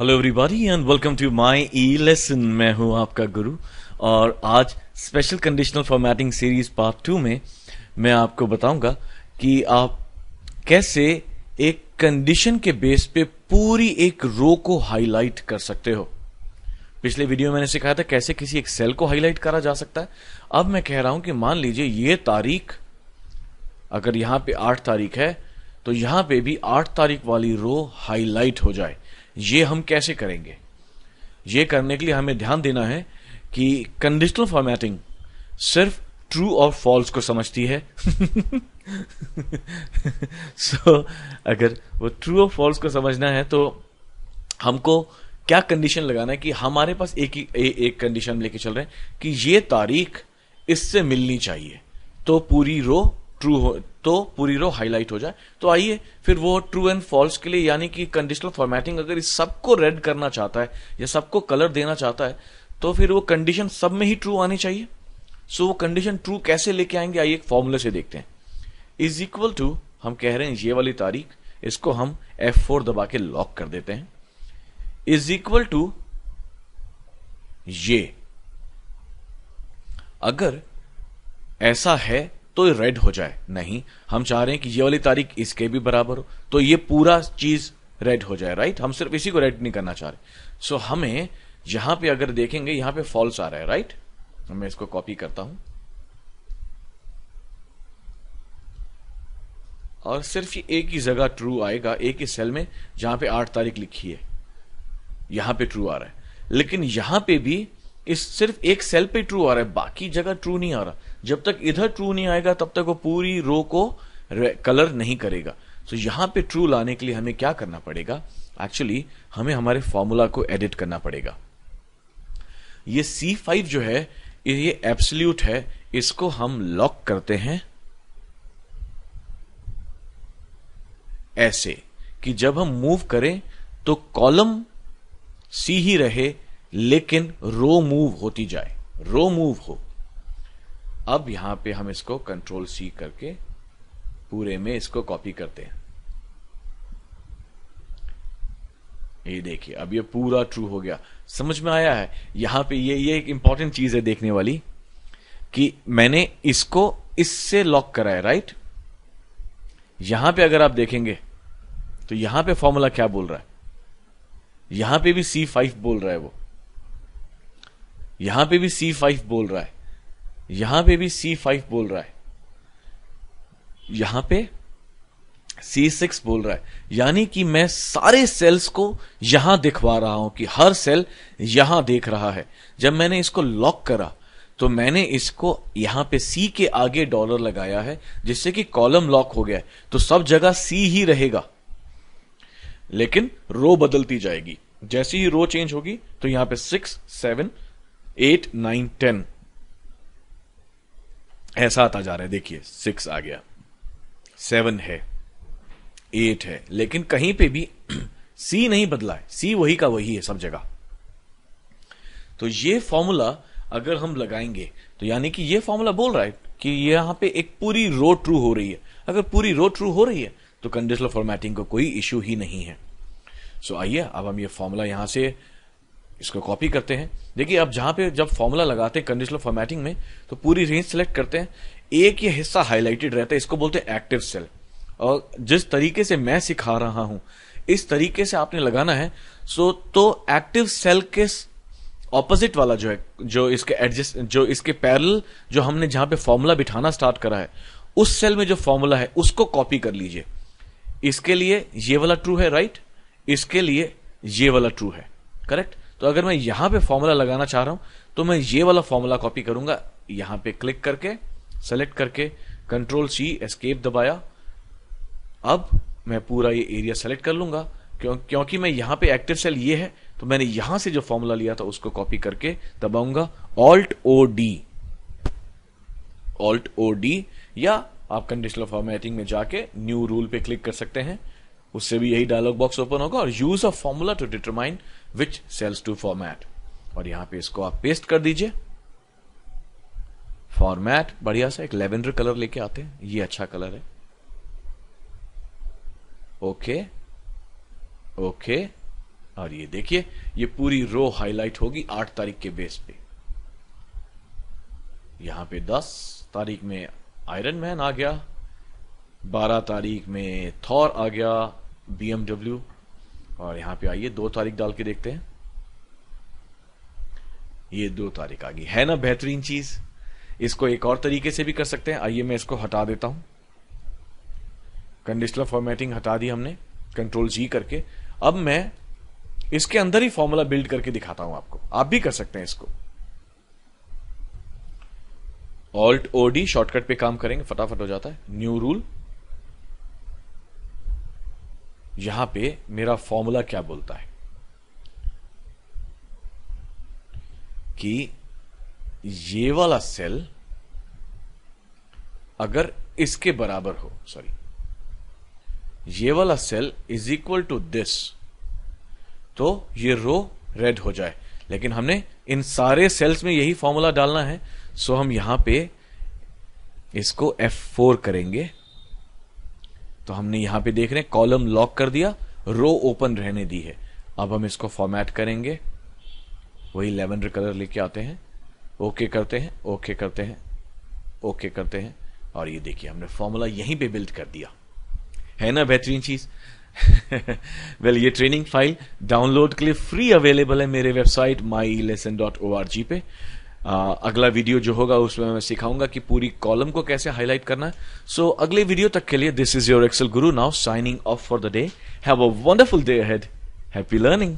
Hello everybody and welcome to my E lesson मैं हूं आपका गुरु और आज special conditional formatting series part two में मैं आपको बताऊंगा कि आप कैसे एक कंडीशन के बेस पे पूरी एक रो को हाईलाइट कर सकते हो पिछले वीडियो में मैंने सिखाया था कैसे किसी एक सेल को हाईलाइट करा जा सकता है अब मैं कह रहा हूं कि मान लीजिए ये तारीख अगर यहां पे आठ तारीख है तो यहां पे भी आठ तारीख वाली रो हाईलाइट हो जाए ये हम कैसे करेंगे ये करने के लिए हमें ध्यान देना है कि कंडीशनल फॉर्मेटिंग सिर्फ ट्रू और फॉल्स को समझती है सो so, अगर वो ट्रू और फॉल्स को समझना है तो हमको क्या कंडीशन लगाना है कि हमारे पास एक ही एक कंडीशन लेके चल रहे हैं कि ये तारीख इससे मिलनी चाहिए तो पूरी रो ट्रू हो तो पूरी रो हाईलाइट हो जाए तो आइए फिर वो ट्रू एंड फॉल्स के लिए यानी कि कंडीशनल फॉर्मेटिंग अगर इस सबको रेड करना चाहता है या सबको कलर देना चाहता है तो फिर वो कंडीशन सब में ही ट्रू आनी चाहिए सो so, वो कंडीशन ट्रू कैसे लेके आएंगे आइए एक फॉर्मूले से देखते हैं इज इक्वल टू हम कह रहे हैं ये वाली तारीख इसको हम एफ फोर दबा के लॉक कर देते हैं इज इक्वल टू ये अगर ऐसा है तो रेड हो जाए नहीं हम चाह रहे हैं कि ये वाली तारीख इसके भी बराबर हो तो ये पूरा चीज रेड हो जाए राइट हम सिर्फ इसी को रेड नहीं करना चाह रहे सो हमें यहां पे अगर देखेंगे यहां पे फॉल्स आ रहा है राइट तो मैं इसको कॉपी करता हूं और सिर्फ एक ही जगह ट्रू आएगा एक ही सेल में जहां पे आठ तारीख लिखी है यहां पे ट्रू आ रहा है लेकिन यहां पे भी इस सिर्फ एक सेल पे ट्रू आ रहा है बाकी जगह ट्रू नहीं आ रहा जब तक इधर ट्रू नहीं आएगा तब तक वो पूरी रो को कलर नहीं करेगा सो so, यहां पे ट्रू लाने के लिए हमें क्या करना पड़ेगा एक्चुअली हमें हमारे फॉर्मूला को एडिट करना पड़ेगा ये C5 जो है ये एब्सल्यूट है इसको हम लॉक करते हैं ऐसे कि जब हम मूव करें तो कॉलम सी ही रहे लेकिन रो मूव होती जाए रो मूव हो अब यहां पे हम इसको कंट्रोल सी करके पूरे में इसको कॉपी करते हैं ये देखिए अब ये पूरा ट्रू हो गया समझ में आया है यहां पे ये ये एक इंपॉर्टेंट चीज है देखने वाली कि मैंने इसको इससे लॉक करा है राइट यहां पे अगर आप देखेंगे तो यहां पे फॉर्मूला क्या बोल रहा है यहां पे भी सी फाइव बोल रहा है वो यहां पे भी सी फाइव बोल रहा है यहां पे भी सी फाइव बोल रहा है यहां पे सी सिक्स बोल रहा है यानी कि मैं सारे सेल्स को यहां दिखवा रहा हूं कि हर सेल यहां देख रहा है जब मैंने इसको लॉक करा तो मैंने इसको यहां पे सी के आगे डॉलर लगाया है जिससे कि कॉलम लॉक हो गया है तो सब जगह सी ही रहेगा लेकिन रो बदलती जाएगी जैसी ही रो चेंज होगी तो यहां पे six seven eight nine ten ऐसा आता जा रहा है देखिए सिक्स आ गया सेवन है एट है लेकिन कहीं पे भी सी नहीं बदला है सी वही का वही है सब जगह तो ये फॉर्मूला अगर हम लगाएंगे तो यानी कि ये फॉर्मूला बोल रहा है कि यहां पे एक पूरी रो ट्रू हो रही है अगर पूरी रो ट्रू हो रही है तो कंडीशनल फॉर्मेटिंग का को कोई इश्यू ही नहीं है सो so, आइए अब हम ये फॉर्मूला यहां से इसको कॉपी करते हैं देखिए अब जहां पे जब फॉर्मूला लगाते हैं कंडीशनल फॉर्मेटिंग में तो पूरी रेंज सेलेक्ट करते हैं एक ये हिस्सा हाईलाइटेड रहता है इसको बोलते हैं एक्टिव सेल और जिस तरीके से मैं सिखा रहा हूं इस तरीके से आपने लगाना है सो तो एक्टिव सेल के ऑपोजिट वाला जो है जो इसके एडजस्ट जो इसके पैरल जो हमने जहां पे फॉर्मूला बिठाना स्टार्ट करा है उस सेल में जो फॉर्मूला है उसको कॉपी कर लीजिए इसके लिए ये वाला ट्रू है राइट right? इसके लिए ये वाला ट्रू है करेक्ट तो अगर मैं यहां पे फॉर्मूला लगाना चाह रहा हूं तो मैं ये वाला फॉर्मूला कॉपी करूंगा यहां पे क्लिक करके सेलेक्ट करके कंट्रोल सी एस्केप दबाया अब मैं पूरा ये एरिया सेलेक्ट कर लूंगा क्यों क्योंकि मैं यहां पे एक्टिव सेल ये है तो मैंने यहां से जो फॉर्मूला लिया था उसको कॉपी करके दबाऊंगा alt O D alt O D या आप कंडीशनल फॉर्मेटिंग में जाके न्यू रूल पे क्लिक कर सकते हैं उससे भी यही डायलॉग बॉक्स ओपन होगा और use a formula to determine which cells to format और यहां पे इसको आप पेस्ट कर दीजिए फॉर्मैट बढ़िया सा एक लेवेंडर कलर लेके आते हैं ये अच्छा कलर है ओके ओके और ये देखिए ये पूरी रो हाईलाइट होगी आठ तारीख के बेस पे यहां पे दस तारीख में आयरन मैन आ गया बारह तारीख में थॉर आ गया बी और यहां पे आइए दो तारीख डाल के देखते हैं ये दो तारीख आ गई है ना बेहतरीन चीज इसको एक और तरीके से भी कर सकते हैं आइए मैं इसको हटा देता हूं कंडीशनल फॉर्मेटिंग हटा दी हमने कंट्रोल जी करके अब मैं इसके अंदर ही फॉर्मूला बिल्ड करके दिखाता हूं आपको आप भी कर सकते हैं इसको ऑल्ट ओडी शॉर्टकट पे काम करेंगे फटाफट हो जाता है न्यू रूल यहां पे मेरा फॉर्मूला क्या बोलता है कि ये वाला सेल अगर इसके बराबर हो सॉरी ये वाला cell is equal to this तो ये रो रेड हो जाए लेकिन हमने इन सारे सेल्स में यही फॉर्मूला डालना है सो हम यहां पे इसको F4 करेंगे तो हमने यहां पे देख रहे हैं कॉलम लॉक कर दिया रो ओपन रहने दी है अब हम इसको फॉर्मेट करेंगे वही लेवेंडर कलर लेके आते हैं ओके करते हैं ओके करते हैं ओके करते हैं और ये देखिए हमने फॉर्मूला यहीं पे बिल्ड कर दिया है ना बेहतरीन चीज वेल well, ये ट्रेनिंग फाइल डाउनलोड के लिए फ्री अवेलेबल है मेरे website my lesson dot O R G पे अगला वीडियो जो होगा उसमें मैं सिखाऊंगा कि पूरी कॉलम को कैसे हाईलाइट करना है सो so, अगले वीडियो तक के लिए this is your Excel guru now signing off for the day have a wonderful day head happy learning